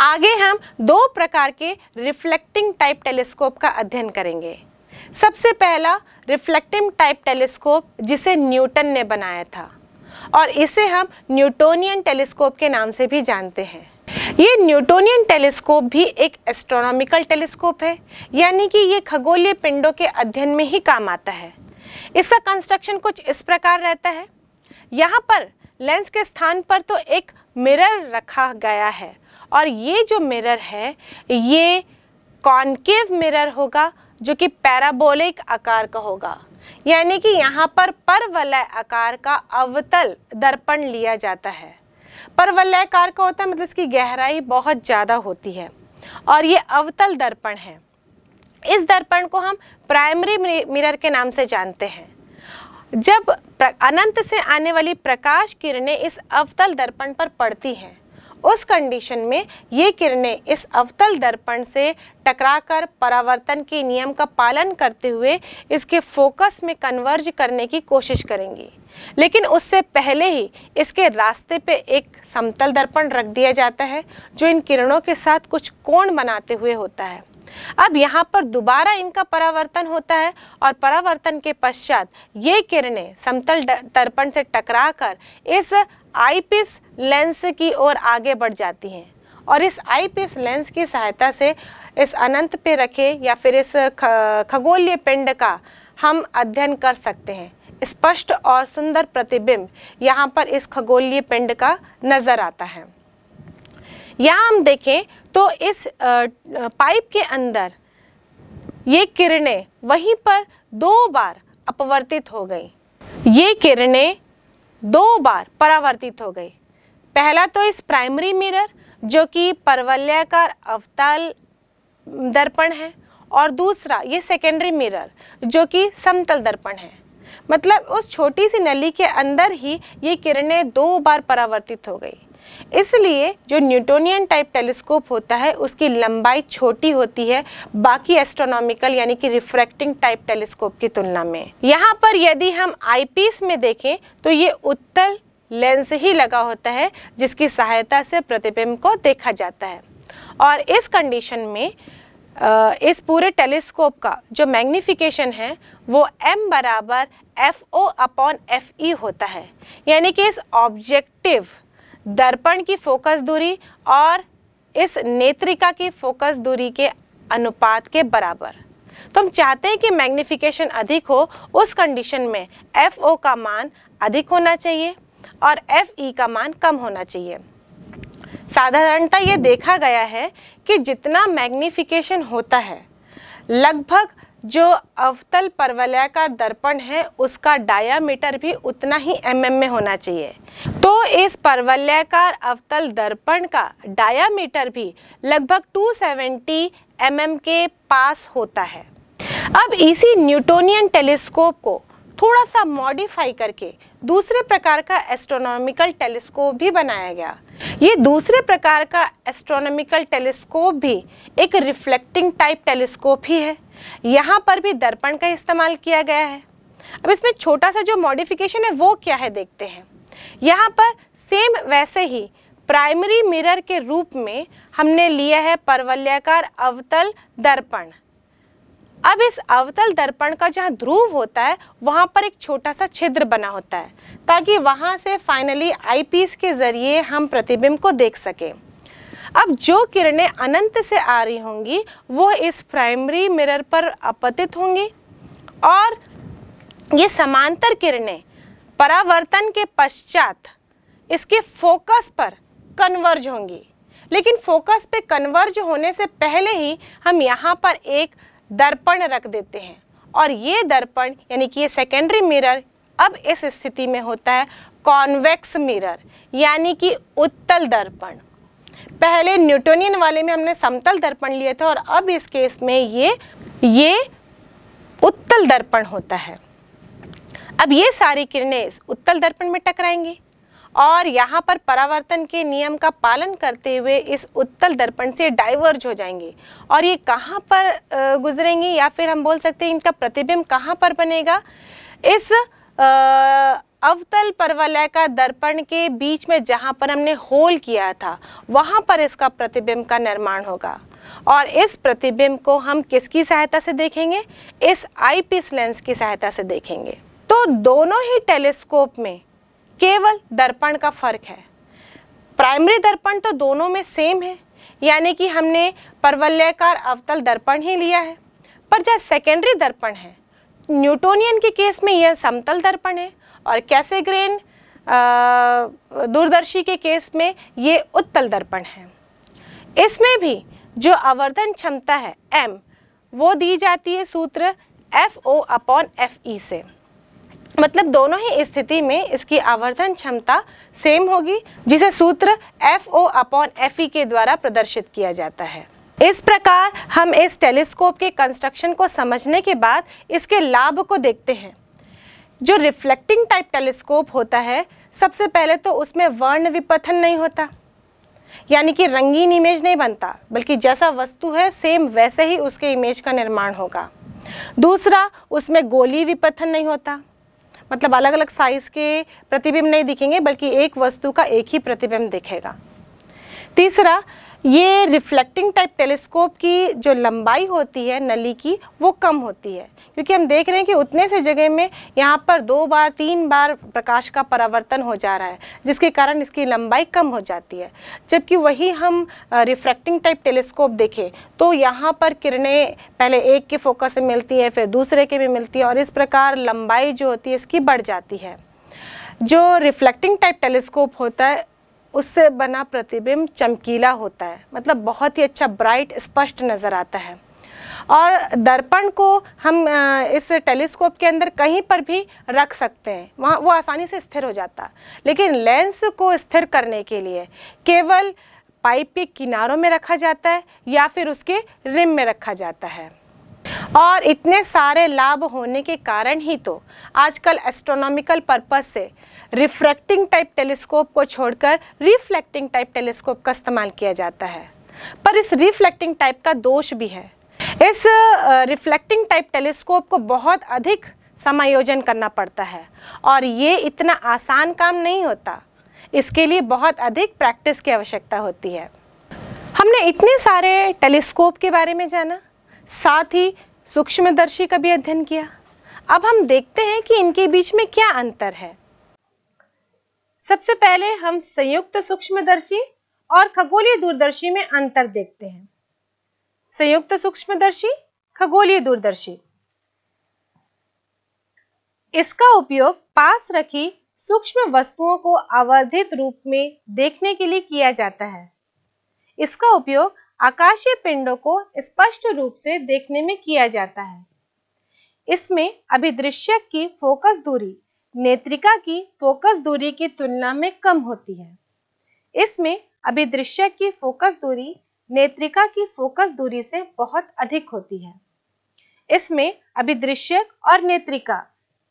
आगे हम दो प्रकार के रिफ्लेक्टिंग टाइप टेलीस्कोप का अध्ययन करेंगे सबसे पहला रिफ्लेक्टिव टाइप टेलीस्कोप जिसे न्यूटन ने बनाया था और इसे हम न्यूटोनियन टेलीस्कोप के नाम से भी जानते हैं ये न्यूटोनियन टेलीस्कोप भी एक एस्ट्रोनॉमिकल टेलीस्कोप है यानी कि ये खगोलीय पिंडों के अध्ययन में ही काम आता है इसका कंस्ट्रक्शन कुछ इस प्रकार रहता है यहाँ पर लेंस के स्थान पर तो एक मिरर रखा गया है और ये जो मिरर है ये कॉन्केव मिरर होगा जो कि पैराबोलिक आकार का होगा यानी कि यहाँ पर परवलय आकार का अवतल दर्पण लिया जाता है परवलय आकार का होता है मतलब इसकी गहराई बहुत ज़्यादा होती है और ये अवतल दर्पण है इस दर्पण को हम प्राइमरी मिरर के नाम से जानते हैं जब अनंत से आने वाली प्रकाश किरणें इस अवतल दर्पण पर पड़ती हैं उस कंडीशन में ये किरणें इस अवतल दर्पण से टकराकर परावर्तन के नियम का पालन करते हुए इसके फोकस में कन्वर्ज करने की कोशिश करेंगी लेकिन उससे पहले ही इसके रास्ते पे एक समतल दर्पण रख दिया जाता है जो इन किरणों के साथ कुछ कोण बनाते हुए होता है अब यहाँ पर दोबारा इनका परावर्तन होता है और परावर्तन के पश्चात ये किरणें समतल दर्पण से टकराकर इस आईपीस लेंस की ओर आगे बढ़ जाती हैं और इस आईपीस लेंस की सहायता से इस अनंत पे रखे या फिर इस खगोलीय पिंड का हम अध्ययन कर सकते हैं स्पष्ट और सुंदर प्रतिबिंब यहाँ पर इस खगोलीय पिंड का नज़र आता है या हम देखें तो इस पाइप के अंदर ये किरणें वहीं पर दो बार अपवर्तित हो गई ये किरणें दो बार परावर्तित हो गई पहला तो इस प्राइमरी मिरर जो कि परवल्याकार अवतल दर्पण है और दूसरा ये सेकेंडरी मिरर जो कि समतल दर्पण है मतलब उस छोटी सी नली के अंदर ही ये किरणें दो बार परावर्तित हो गई इसलिए जो न्यूटोनियन टाइप टेलीस्कोप होता है उसकी लंबाई छोटी होती है बाकी एस्ट्रोनॉमिकल यानी कि रिफ्रैक्टिंग टाइप टेलीस्कोप की तुलना में यहाँ पर यदि हम आईपीस में देखें तो ये उत्तल लेंस ही लगा होता है जिसकी सहायता से प्रतिबिंब को देखा जाता है और इस कंडीशन में इस पूरे टेलीस्कोप का जो मैग्निफिकेशन है वो m बराबर F O upon F E होता है यानी कि इस ऑब्जेक्टिव दर्पण की फोकस दूरी और इस नेत्रिका की फोकस दूरी के अनुपात के बराबर तो हम चाहते हैं कि मैग्निफिकेशन अधिक हो उस कंडीशन में एफ ओ का मान अधिक होना चाहिए और एफ ई e का मान कम होना चाहिए साधारणता ये देखा गया है कि जितना मैग्निफिकेशन होता है लगभग जो अवतल परवलय का दर्पण है उसका डायामीटर भी उतना ही एम mm में होना चाहिए तो इस परवलयकार अवतल दर्पण का डायामीटर भी लगभग 270 सेवेंटी mm के पास होता है अब इसी न्यूटोनियन टेलीस्कोप को थोड़ा सा मॉडिफाई करके दूसरे प्रकार का एस्ट्रोनॉमिकल टेलीस्कोप भी बनाया गया ये दूसरे प्रकार का एस्ट्रोनॉमिकल टेलीस्कोप भी एक रिफ्लेक्टिंग टाइप टेलीस्कोप ही है यहाँ पर भी दर्पण का इस्तेमाल किया गया है अब इसमें छोटा सा जो मॉडिफिकेशन है वो क्या है देखते हैं यहाँ पर सेम वैसे ही प्राइमरी मिरर के रूप में हमने लिया है परवल्याकार अवतल दर्पण अब इस अवतल दर्पण का जहाँ ध्रुव होता है वहाँ पर एक छोटा सा छिद्र बना होता है ताकि वहाँ से फाइनली आईपीस के ज़रिए हम प्रतिबिंब को देख सकें अब जो किरणें अनंत से आ रही होंगी वो इस प्राइमरी मिरर पर अपतित होंगी और ये समांतर किरणें परावर्तन के पश्चात इसके फोकस पर कन्वर्ज होंगी लेकिन फोकस पे कन्वर्ज होने से पहले ही हम यहाँ पर एक दर्पण रख देते हैं और ये दर्पण यानी कि ये सेकेंडरी मिरर अब इस स्थिति में होता है कॉन्वेक्स मिरर यानी कि उत्तल दर्पण पहले न्यूटोनियन वाले में हमने समतल दर्पण लिए थे और अब इस केस में ये ये उत्तल दर्पण होता है अब ये सारी किरणें उत्तल दर्पण में टकराएंगी और यहाँ पर परावर्तन के नियम का पालन करते हुए इस उत्तल दर्पण से डाइवर्ज हो जाएंगे और ये कहाँ पर गुजरेंगी या फिर हम बोल सकते हैं इनका प्रतिबिंब कहाँ पर बनेगा इस अवतल परवलय का दर्पण के बीच में जहाँ पर हमने होल किया था वहाँ पर इसका प्रतिबिंब का निर्माण होगा और इस प्रतिबिंब को हम किसकी सहायता से देखेंगे इस आईपीस लेंस की सहायता से देखेंगे तो दोनों ही टेलीस्कोप में केवल दर्पण का फर्क है प्राइमरी दर्पण तो दोनों में सेम है यानी कि हमने परवलयकार अवतल दर्पण ही लिया है पर जहाँ सेकेंडरी दर्पण है न्यूटोनियन के केस में यह समतल दर्पण है और कैसे ग्रेन दूरदर्शी के केस में ये उत्तल दर्पण है इसमें भी जो आवर्धन क्षमता है एम वो दी जाती है सूत्र F O upon F E से मतलब दोनों ही स्थिति में इसकी आवर्धन क्षमता सेम होगी जिसे सूत्र F O upon F E के द्वारा प्रदर्शित किया जाता है इस प्रकार हम इस टेलीस्कोप के कंस्ट्रक्शन को समझने के बाद इसके लाभ को देखते हैं जो रिफ्लेक्टिंग टाइप टेलीस्कोप होता है सबसे पहले तो उसमें वर्ण विपथन नहीं होता यानी कि रंगीन इमेज नहीं बनता बल्कि जैसा वस्तु है सेम वैसे ही उसके इमेज का निर्माण होगा दूसरा उसमें गोली विपथन नहीं होता मतलब अलग अलग साइज़ के प्रतिबिंब नहीं दिखेंगे बल्कि एक वस्तु का एक ही प्रतिबिंब दिखेगा तीसरा ये रिफ्लेक्टिंग टाइप टेलीस्कोप की जो लंबाई होती है नली की वो कम होती है क्योंकि हम देख रहे हैं कि उतने से जगह में यहाँ पर दो बार तीन बार प्रकाश का परावर्तन हो जा रहा है जिसके कारण इसकी लंबाई कम हो जाती है जबकि वही हम रिफ्लेक्टिंग टाइप टेलीस्कोप देखें तो यहाँ पर किरणें पहले एक के फोकस से मिलती हैं फिर दूसरे के भी मिलती हैं और इस प्रकार लंबाई जो होती है इसकी बढ़ जाती है जो रिफ्लेक्टिंग टाइप टेलीस्कोप होता है उससे बना प्रतिबिंब चमकीला होता है मतलब बहुत ही अच्छा ब्राइट स्पष्ट नज़र आता है और दर्पण को हम इस टेलीस्कोप के अंदर कहीं पर भी रख सकते हैं वहाँ वो आसानी से स्थिर हो जाता लेकिन लेंस को स्थिर करने के लिए केवल पाइप के किनारों में रखा जाता है या फिर उसके रिम में रखा जाता है और इतने सारे लाभ होने के कारण ही तो आजकल एस्ट्रोनॉमिकल पर्पज से रिफ्रैक्टिंग टाइप टेलीस्कोप को छोड़कर रिफ्लेक्टिंग टाइप टेलीस्कोप का इस्तेमाल किया जाता है पर इस रिफ्लेक्टिंग टाइप का दोष भी है इस रिफ्लेक्टिंग टाइप टेलीस्कोप को बहुत अधिक समायोजन करना पड़ता है और ये इतना आसान काम नहीं होता इसके लिए बहुत अधिक प्रैक्टिस की आवश्यकता होती है हमने इतने सारे टेलीस्कोप के बारे में जाना साथ ही सूक्ष्मदर्शी का भी अध्ययन किया अब हम देखते हैं कि इनके बीच में क्या अंतर है सबसे पहले हम संयुक्त सूक्ष्मदर्शी और खगोलीय दूरदर्शी में अंतर देखते हैं संयुक्त सूक्ष्मदर्शी खगोलीय दूरदर्शी इसका उपयोग पास रखी सूक्ष्म वस्तुओं को आवर्धित रूप में देखने के लिए किया जाता है इसका उपयोग आकाशीय पिंडों को स्पष्ट रूप से देखने में किया जाता है इसमें अभिदृश्यक की फोकस दूरी नेत्रिका की फोकस दूरी की तुलना में कम होती है इसमें अभिदृश्यक की फोकस दूरी नेत्रिका की फोकस दूरी से बहुत अधिक होती है इसमें अभिदृश्यक और नेत्रिका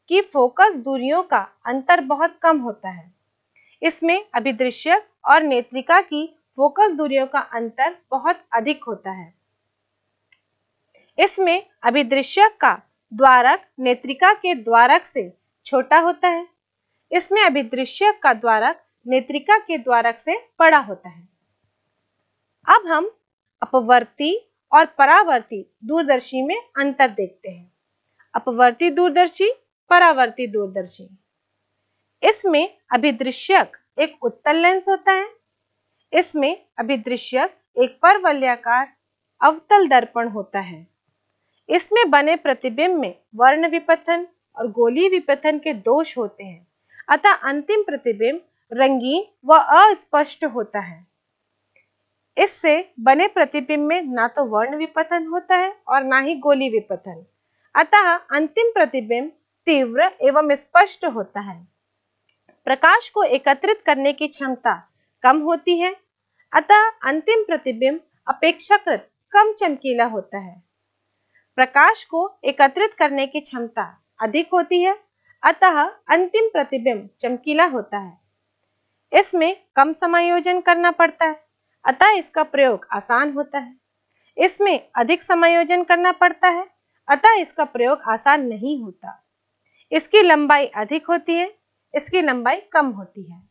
की फोकस दूरियों का अंतर बहुत कम होता है इसमें अभिदृश्यक और नेत्रिका की फोकस दूरियों का अंतर बहुत अधिक होता है इसमें अभिदृश्य का द्वारक नेत्रिका के द्वारक से छोटा होता है इसमें अभिदृश्य का द्वारक नेत्रिका के द्वारक से बड़ा होता है अब हम अपवर्ती और परावर्ती दूरदर्शी में अंतर देखते हैं अपवर्ती दूरदर्शी परावर्ती दूरदर्शी इसमें अभिदृश्यक एक उत्तल लेंस होता है इसमें अभिदृश्य एक परवलयाकार अवतल दर्पण होता है इसमें बने प्रतिबिंब में वर्ण विपथन और गोली विपथन के दोष होते हैं अतः अंतिम प्रतिबिंब रंगीन व अस्पष्ट होता है इससे बने प्रतिबिंब में ना तो वर्ण विपथन होता है और ना ही गोली विपथन अतः अंतिम प्रतिबिंब तीव्र एवं स्पष्ट होता है प्रकाश को एकत्रित करने की क्षमता कम होती है अतः अंतिम प्रतिबिंब अपेक्षाकृत कम चमकीला होता है प्रकाश को एकत्रित करने की क्षमता अधिक होती है अतः अंतिम प्रतिबिंब चमकीला होता है इसमें कम समायोजन करना पड़ता है अतः इसका प्रयोग आसान होता है इसमें अधिक समायोजन करना पड़ता है अतः इसका प्रयोग आसान नहीं होता इसकी लंबाई अधिक होती है इसकी लंबाई कम होती है